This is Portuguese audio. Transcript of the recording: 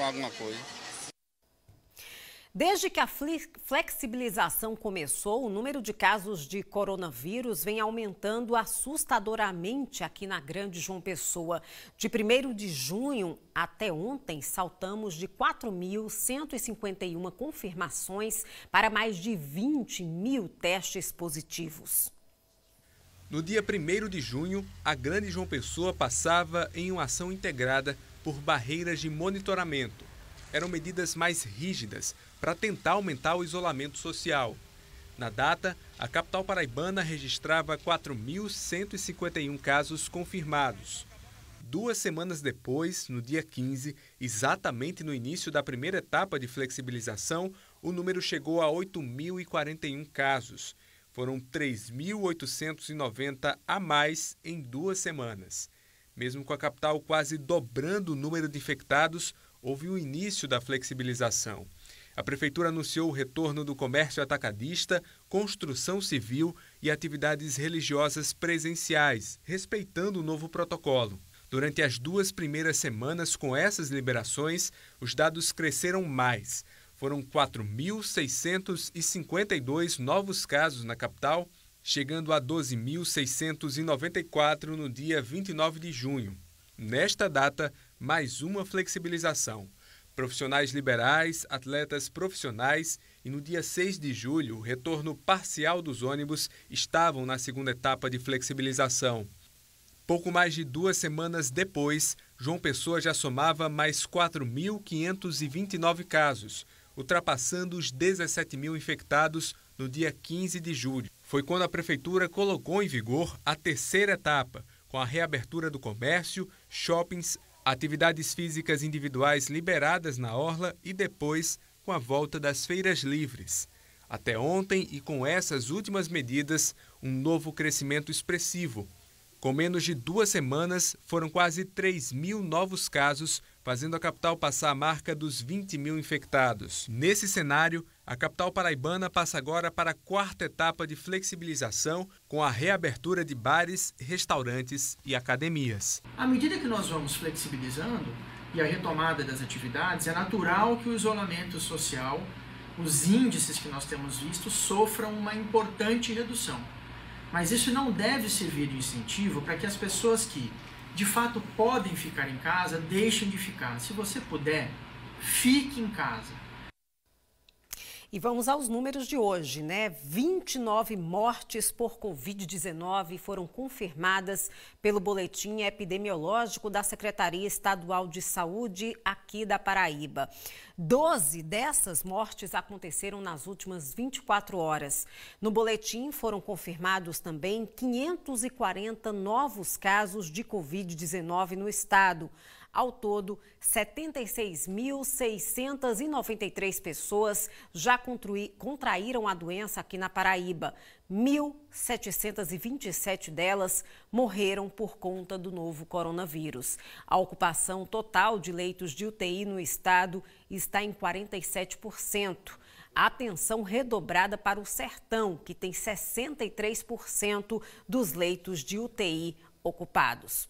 alguma coisa. Desde que a flexibilização começou, o número de casos de coronavírus vem aumentando assustadoramente aqui na Grande João Pessoa. De 1 de junho até ontem, saltamos de 4.151 confirmações para mais de 20 mil testes positivos. No dia 1 de junho, a Grande João Pessoa passava em uma ação integrada por barreiras de monitoramento. Eram medidas mais rígidas para tentar aumentar o isolamento social. Na data, a capital paraibana registrava 4.151 casos confirmados. Duas semanas depois, no dia 15, exatamente no início da primeira etapa de flexibilização, o número chegou a 8.041 casos foram 3.890 a mais em duas semanas. Mesmo com a capital quase dobrando o número de infectados, houve o início da flexibilização. A prefeitura anunciou o retorno do comércio atacadista, construção civil e atividades religiosas presenciais, respeitando o novo protocolo. Durante as duas primeiras semanas com essas liberações, os dados cresceram mais. Foram 4.652 novos casos na capital, chegando a 12.694 no dia 29 de junho. Nesta data, mais uma flexibilização. Profissionais liberais, atletas profissionais e no dia 6 de julho, o retorno parcial dos ônibus estavam na segunda etapa de flexibilização. Pouco mais de duas semanas depois, João Pessoa já somava mais 4.529 casos, ultrapassando os 17 mil infectados no dia 15 de julho. Foi quando a Prefeitura colocou em vigor a terceira etapa, com a reabertura do comércio, shoppings, atividades físicas individuais liberadas na orla e depois com a volta das feiras livres. Até ontem, e com essas últimas medidas, um novo crescimento expressivo. Com menos de duas semanas, foram quase 3 mil novos casos fazendo a capital passar a marca dos 20 mil infectados. Nesse cenário, a capital paraibana passa agora para a quarta etapa de flexibilização, com a reabertura de bares, restaurantes e academias. À medida que nós vamos flexibilizando e a retomada das atividades, é natural que o isolamento social, os índices que nós temos visto, sofram uma importante redução. Mas isso não deve servir de incentivo para que as pessoas que de fato podem ficar em casa, deixem de ficar. Se você puder, fique em casa. E vamos aos números de hoje, né? 29 mortes por Covid-19 foram confirmadas pelo boletim epidemiológico da Secretaria Estadual de Saúde aqui da Paraíba. Doze dessas mortes aconteceram nas últimas 24 horas. No boletim foram confirmados também 540 novos casos de Covid-19 no estado. Ao todo, 76.693 pessoas já contraíram a doença aqui na Paraíba. 1.727 delas morreram por conta do novo coronavírus. A ocupação total de leitos de UTI no estado está em 47%. A atenção redobrada para o sertão, que tem 63% dos leitos de UTI ocupados.